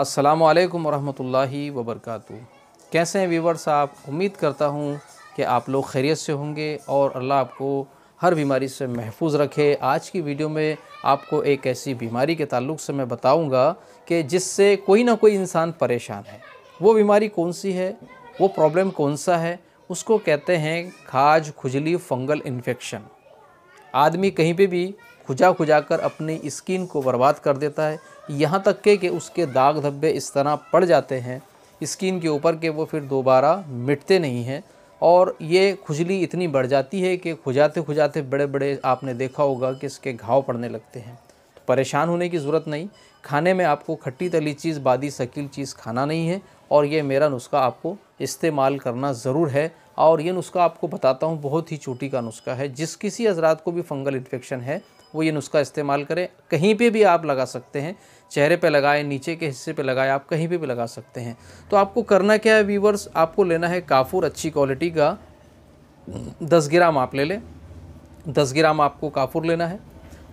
अस्सलाम वालेकुम रहमतुल्लाहि व कैसे हैं व्यूवर्स आप उम्मीद करता हूँ कि आप लोग खैरियत से होंगे और अल्लाह आपको हर बीमारी से महफूज रखे आज की वीडियो में आपको एक ऐसी बीमारी के ताल्लुक से मैं बताऊँगा कि जिससे कोई ना कोई इंसान परेशान है वो बीमारी कौन सी है वो प्रॉब्लम कौन सा है उसको कहते हैं खाज खुजली फंगल इन्फेक्शन आदमी कहीं पे भी खुजा खुजा कर अपनी स्किन को बर्बाद कर देता है यहाँ तक के कि उसके दाग धब्बे इस तरह पड़ जाते हैं स्किन के ऊपर के वो फिर दोबारा मिटते नहीं हैं और ये खुजली इतनी बढ़ जाती है कि खुजाते खुजाते बड़े बड़े आपने देखा होगा कि इसके घाव पड़ने लगते हैं तो परेशान होने की ज़रूरत नहीं खाने में आपको खट्टी तली चीज़ बादी शकील चीज़ खाना नहीं है और ये मेरा नुस्खा आपको इस्तेमाल करना ज़रूर है और ये नुस्खा आपको बताता हूँ बहुत ही चोटी का नुस्खा है जिस किसी हजरात को भी फंगल इन्फेक्शन है वो ये नुस्खा इस्तेमाल करें कहीं पे भी आप लगा सकते हैं चेहरे पे लगाएं नीचे के हिस्से पे लगाएं आप कहीं पे भी लगा सकते हैं तो आपको करना क्या है व्यूवर्स आपको लेना है काफूर अच्छी क्वालिटी का दस ग्राम आप ले लें दस ग्राम आपको काफूर लेना है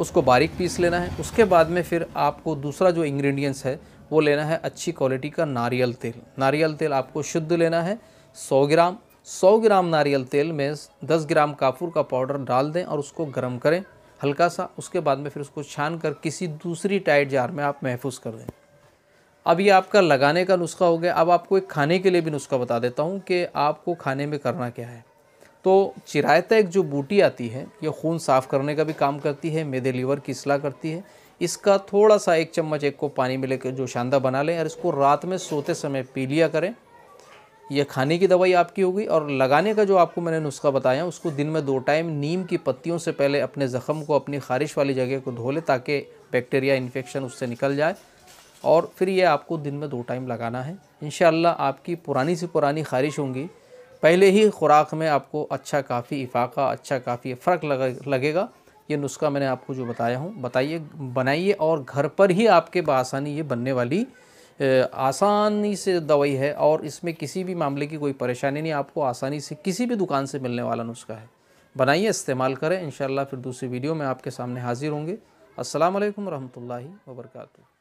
उसको बारीक पीस लेना है उसके बाद में फिर आपको दूसरा जो इंग्रेडिएंट्स है वो लेना है अच्छी क्वालिटी का नारियल तेल नारियल तेल आपको शुद्ध लेना है सौ ग्राम सौ ग्राम नारियल तेल में दस ग्राम काफूर का पाउडर डाल दें और उसको गर्म करें हल्का सा उसके बाद में फिर उसको छान कर किसी दूसरी टाइट जार में आप महफूज कर दें अब ये आपका लगाने का नुस्खा हो गया अब आपको एक खाने के लिए भी नुस्खा बता देता हूँ कि आपको खाने में करना क्या है तो चिरायता एक जो बूटी आती है ये खून साफ़ करने का भी काम करती है मेदे लीवर की सलाह करती है इसका थोड़ा सा एक चम्मच एक को पानी में लेकर जो शानदा बना लें और इसको रात में सोते समय पी लिया करें यह खाने की दवाई आपकी होगी और लगाने का जो आपको मैंने नुस्खा बताया उसको दिन में दो टाइम नीम की पत्तियों से पहले अपने ज़ख़म को अपनी ख़ारिश वाली जगह को धो ले ताकि बैक्टीरिया इन्फेक्शन उससे निकल जाए और फिर यह आपको दिन में दो टाइम लगाना है इन आपकी पुरानी से पुरानी ख़ारिश होंगी पहले ही खुराक में आपको अच्छा काफ़ी इफाका अच्छा काफ़ी फ़र्क लगेगा ये नुस्खा मैंने आपको जो बताया हूँ बताइए बनाइए और घर पर ही आपके बसानी ये बनने वाली आसानी से दवाई है और इसमें किसी भी मामले की कोई परेशानी नहीं आपको आसानी से किसी भी दुकान से मिलने वाला नुस्खा है बनाइए इस्तेमाल करें इन फिर दूसरी वीडियो में आपके सामने हाज़िर होंगे असलकम वरहमल वर्का